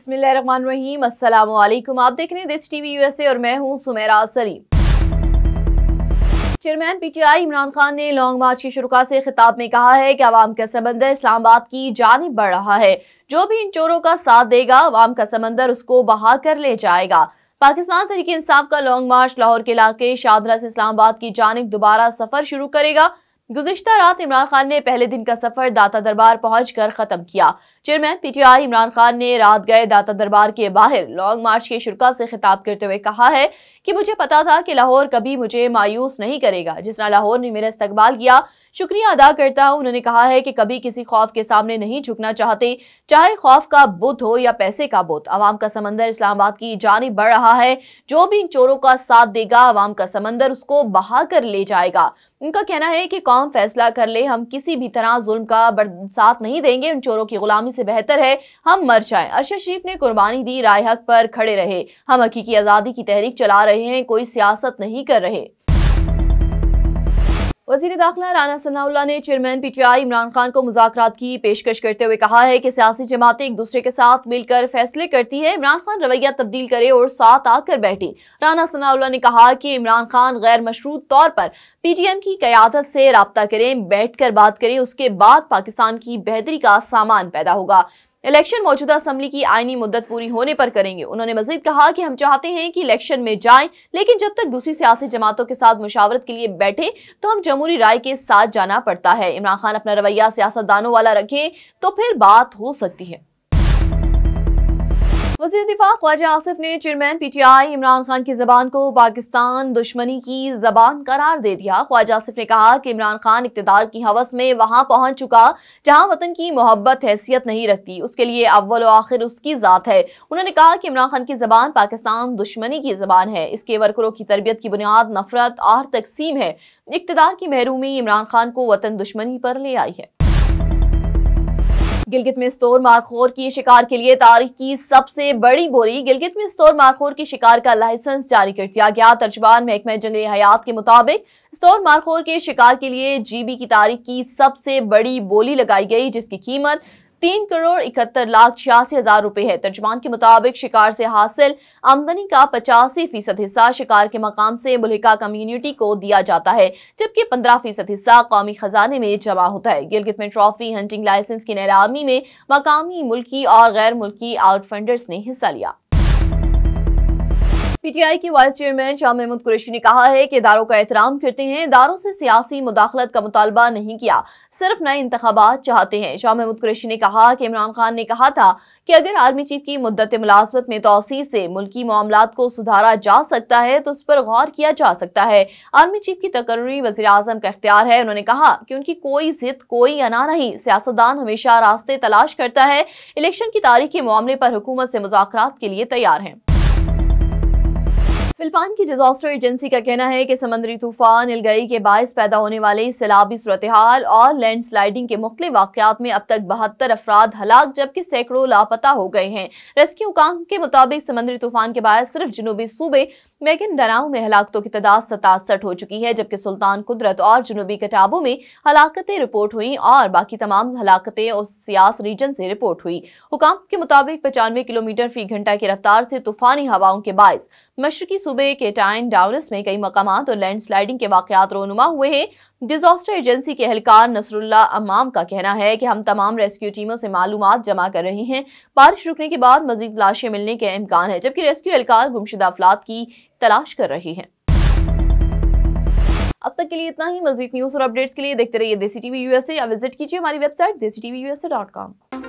बिस्मिल्लाहिर्रहमानिर्रहीम अस्सलाम वालेकुम आप देख रहे हैं देश टीवी यूएसए और मैं हूं सुमेरा सलीम चेयरमैन पीटीआई इमरान खान ने लॉन्ग मार्च की शुरुआत से खिताब में कहा है कि आवाम का समंदर इस्लामाबाद की जानब बढ़ रहा है जो भी इन चोरों का साथ देगा आवाम का समंदर उसको बहा कर ले जाएगा पाकिस्तान तरीके इंसाफ का लॉन्ग मार्च लाहौर के इलाके शादरा से इस्लामाबाद की जानब दोबारा सफर शुरू करेगा गुजशत रात इमरान खान ने पहले दिन का सफर दाता दरबार पहुँच कर खत्म किया chairman P T I Imran Khan ने रात गए दाता दरबार के बाहर लॉन्ग मार्च के शुरा से खिताब करते हुए कहा है कि मुझे पता था कि लाहौर कभी मुझे मायूस नहीं करेगा जिसना लाहौर ने मेरा इस्तकबाल किया शुक्रिया अदा करता हूं उन्होंने कहा है कि कभी किसी खौफ के सामने नहीं झुकना चाहते चाहे खौफ का बुध हो या पैसे का बुध आवाम का समंदर इस्लामाबाद की जानी बढ़ रहा है जो भी इन चोरों का साथ देगा आवाम का समंदर उसको बहा कर ले जाएगा उनका कहना है कि कौम फैसला कर ले हम किसी भी तरह जुल्म का बरसात नहीं देंगे उन चोरों की गुलामी से बेहतर है हम मर जाए अरशद शरीफ ने कुर्बानी दी राय हक पर खड़े रहे हम हकीकी आज़ादी की तहरीक चला रहे हैं कोई सियासत नहीं कर रहे वजीर दाखिला राना सनाउल्ला ने चेयरमैन पीटीआई इमरान खान को मुजाकरात की पेशकश करते हुए कहा है कि सियासी जमातें एक दूसरे के साथ मिलकर फैसले करती हैं इमरान खान रवैया तब्दील करे और साथ आकर बैठे राना सनाउल्ला ने कहा कि इमरान खान गैर मशरूत तौर पर पीटीएम की क्यादत से रबता करें बैठ कर बात करें उसके बाद पाकिस्तान की बेहतरी का सामान पैदा होगा इलेक्शन मौजूदा असम्बली की आईनी मुद्दत पूरी होने पर करेंगे उन्होंने मजीद कहा कि हम चाहते हैं कि इलेक्शन में जाएं लेकिन जब तक दूसरी सियासी जमातों के साथ मुशावरत के लिए बैठे तो हम जमहूरी राय के साथ जाना पड़ता है इमरान खान अपना रवैया सियासतदानों वाला रखें तो फिर बात हो सकती है वजी दिफा ख्वाजा आसिफ ने चेयरमैन पीटीआई इमरान खान की जबान को पाकिस्तान दुश्मनी की जबान करार दे दिया ख्वाजा आसिफ ने कहा कि इमरान खान इकतदार की हवस में वहां पहुंच चुका जहां वतन की मोहब्बत हैसियत नहीं रखती उसके लिए अव्वल आखिर उसकी ज़ात है उन्होंने कहा कि इमरान खान की जबान पाकिस्तान दुश्मनी की जबान है इसके वर्करों की तरबियत की बुनियाद नफरत और तकसीम है इकतदार की महरूमी इमरान खान को वतन दुश्मनी पर ले आई है गिलगित में स्तोर मारखोर की शिकार के लिए तारीख की सबसे बड़ी बोरी गिलगित में स्तोर मारखोर की शिकार का लाइसेंस जारी कर दिया गया तर्जबान महकमे जंगली हयात के मुताबिक स्तोर मारखोर के शिकार के लिए जीबी की तारीख की सबसे बड़ी बोली लगाई गई जिसकी कीमत तीन करोड़ इकहत्तर लाख छियासी हजार रूपए है तर्जमान के मुताबिक शिकार से हासिल आमदनी का पचासी फीसद हिस्सा शिकार के मकाम से मुलिका कम्युनिटी को दिया जाता है जबकि पंद्रह फीसद हिस्सा कौमी खजाने में जमा होता है गिलगित में ट्रॉफी हंटिंग लाइसेंस की नीलामी में मकामी मुल्की और गैर मुल्की आउटफंडर्स ने हिस्सा लिया पीटीआई के वाइस चेयरमैन शाह महमूद कुरैशी ने कहा है कि इदारों का एहतराम करते हैं इदारों से सियासी मुदाखलत का मुतालबा नहीं किया सिर्फ नए इंतबात चाहते हैं शाह महमूद कुरैशी ने कहा कि इमरान खान ने कहा था कि अगर आर्मी चीफ की मुद्दत मुलाजमत में तोसी से मुल्की मामला को सुधारा जा सकता है तो उस पर गौर किया जा सकता है आर्मी चीफ की तकर्री वजी अजम का अख्तियार है उन्होंने कहा कि उनकी कोई जिद कोई अना नहीं सियासतदान हमेशा रास्ते तलाश करता है इलेक्शन की तारीख के मामले पर हुकूमत से मुजाकर के लिए तैयार हैं फिलपान की डिजास्टर एजेंसी का कहना है कि समंदरी तूफान इलगई के बायस पैदा होने वाले सैलाबी सूरत हाल और लैंड स्लाइडिंग के मुख्त वाकत में अब तक बहत्तर अफराद हलाक जबकि सैकड़ों लापता हो गए हैं रेस्क्यू काम के मुताबिक समंदरी तूफान के बायस सिर्फ जनूबी सूबे मेगिन डनाऊ में हलाकतों की तादाद सतासठ हो चुकी है जबकि सुल्तान कुदरत और जनूबी कटाबों में हलाकतें रिपोर्ट हुई और बाकी तमाम हलाकतें और सियास रीजन से रिपोर्ट हुई हुकाम के मुताबिक पचानवे किलोमीटर फी घंटा की रफ्तार से तूफानी हवाओं के बायस मशरकी सूबे के टाइन डाउनस में कई मकाम और लैंड स्लाइडिंग के वाकत रोनुमा हुए हैं डिजास्टर एजेंसी के एहलकार नसरुल्ला अमाम का कहना है कि हम तमाम रेस्क्यू टीमों से मालूम जमा कर रहे हैं बारिश रुकने के बाद मजीद लाशें मिलने के इम्कान है जबकि रेस्क्यू एहलकार गुमशुदा अफलाद की तलाश कर रहे हैं अब तक के लिए इतना ही मजीद न्यूज और अपडेट्स के लिए देखते रहिए देसी टीवी यूएसए या विजिट कीजिए हमारी वेबसाइट देसी टीवी यूएसए डॉट कॉम